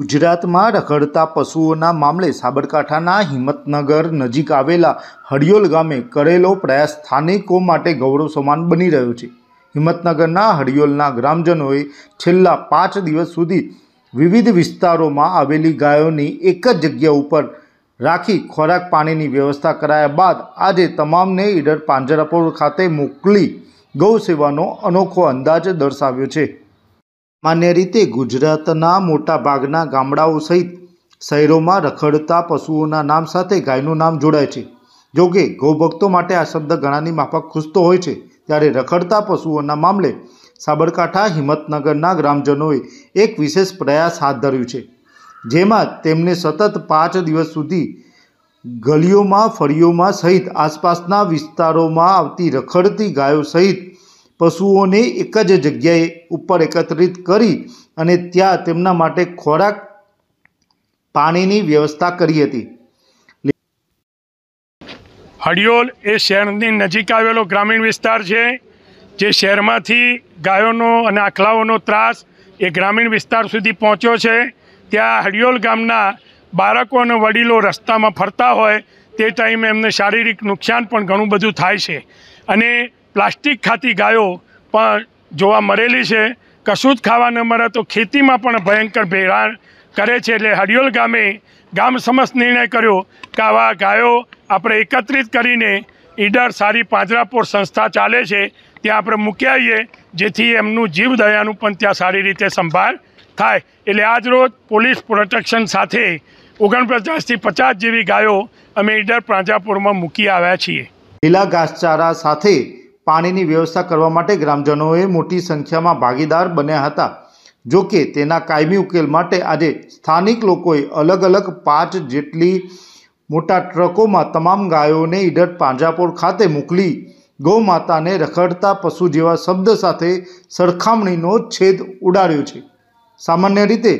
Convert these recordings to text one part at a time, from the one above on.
ગુજરાતમાં રખડતા પશુઓના મામલે સાબરકાંઠાના હિંમતનગર નજીક આવેલા હડિયોલ ગામે કરેલો પ્રયાસ સ્થાનિકો માટે ગૌરવ સમાન બની રહ્યો છે હિંમતનગરના હડિયોલના ગ્રામજનોએ છેલ્લા પાંચ દિવસ સુધી વિવિધ વિસ્તારોમાં આવેલી ગાયોની એક જ જગ્યા ઉપર રાખી ખોરાક પાણીની વ્યવસ્થા કરાયા બાદ આજે તમામને ઈડર પાંજરાપોળ ખાતે મોકલી ગૌ સેવાનો અનોખો અંદાજ દર્શાવ્યો છે માન્ય રીતે ગુજરાતના મોટા ભાગના ગામડાઓ સહિત શહેરોમાં રખડતા પશુઓના નામ સાથે ગાયનું નામ જોડાય છે જોકે ગૌભક્તો માટે આ શબ્દ ગણાની માફક ખૂસતો હોય છે ત્યારે રખડતા પશુઓના મામલે સાબરકાંઠા હિંમતનગરના ગ્રામજનોએ એક વિશેષ પ્રયાસ હાથ ધર્યું છે જેમાં તેમને સતત પાંચ દિવસ સુધી ગલીઓમાં ફળીઓમાં સહિત આસપાસના વિસ્તારોમાં આવતી રખડતી ગાયો સહિત પશુઓને એક જ જગ્યાએ ઉપર એકત્રિત કરી અને ત્યાં તેમના માટે ખોરાક પાણીની વ્યવસ્થા કરી હતી હડિયોલ એ શહેરની નજીક આવેલો ગ્રામીણ વિસ્તાર છે જે શહેરમાંથી ગાયોનો અને આખલાઓનો ત્રાસ એ ગ્રામીણ વિસ્તાર સુધી પહોંચ્યો છે ત્યાં હડિયોલ ગામના બાળકો અને વડીલો રસ્તામાં ફરતા હોય તે ટાઈમે એમને શારીરિક નુકસાન પણ ઘણું બધું થાય છે અને પ્લાસ્ટિક ખાતી ગાયો પણ જોવા મળેલી છે કશું જ ખાવા ન મળે તો ખેતીમાં પણ ભયંકર ભેળાણ કરે છે એટલે હરિયોલ ગામે ગામ સમસ્ત નિર્ણય કર્યો કે આવા ગાયો આપણે એકત્રિત કરીને ઈડર સારી પાંજરાપોર સંસ્થા ચાલે છે ત્યાં આપણે મૂકી આવીએ જેથી એમનું જીવદયાનું પણ ત્યાં સારી રીતે સંભાળ થાય એટલે આજરોજ પોલીસ પ્રોટેક્શન સાથે ઓગણપચાસથી પચાસ જેવી ગાયો અમે ઈડર પાંજરાપુરમાં મૂકી આવ્યા છીએ લીલા ઘાસચારા સાથે પાણીની વ્યવસ્થા કરવા માટે ગ્રામજનોએ મોટી સંખ્યામાં ભાગીદાર બન્યા હતા જો કે તેના કાયમી ઉકેલ માટે આજે સ્થાનિક લોકોએ અલગ અલગ પાંચ જેટલી મોટા ટ્રકોમાં તમામ ગાયોને ઈડર પાંજાપોર ખાતે મોકલી ગૌમાતાને રખડતા પશુ જેવા શબ્દ સાથે સરખામણીનો છેદ ઉડાડ્યો છે સામાન્ય રીતે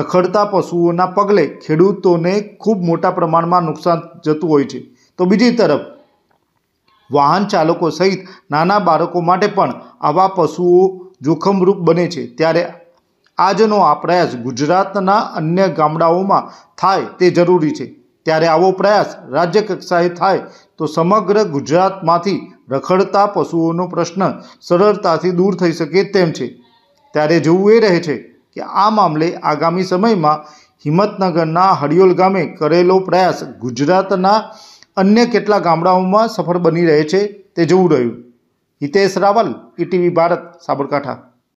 રખડતા પશુઓના પગલે ખેડૂતોને ખૂબ મોટા પ્રમાણમાં નુકસાન જતું હોય છે તો બીજી તરફ વાહન ચાલકો સહિત નાના બાળકો માટે પણ આવા પશુઓ જોખમરૂપ બને છે ત્યારે આજનો આ પ્રયાસ ગુજરાતના અન્ય ગામડાઓમાં થાય તે જરૂરી છે ત્યારે આવો પ્રયાસ રાજ્ય કક્ષાએ થાય તો સમગ્ર ગુજરાતમાંથી રખડતા પશુઓનો પ્રશ્ન સરળતાથી દૂર થઈ શકે તેમ છે ત્યારે જોવું એ રહે છે કે આ મામલે આગામી સમયમાં હિંમતનગરના હરિયોલ ગામે કરેલો પ્રયાસ ગુજરાતના અન્ય કેટલા ગામડાઓમાં સફળ બની રહે છે તે જોવું રહ્યું હિતેશ રાવલ ઇટીવી ભારત સાબરકાંઠા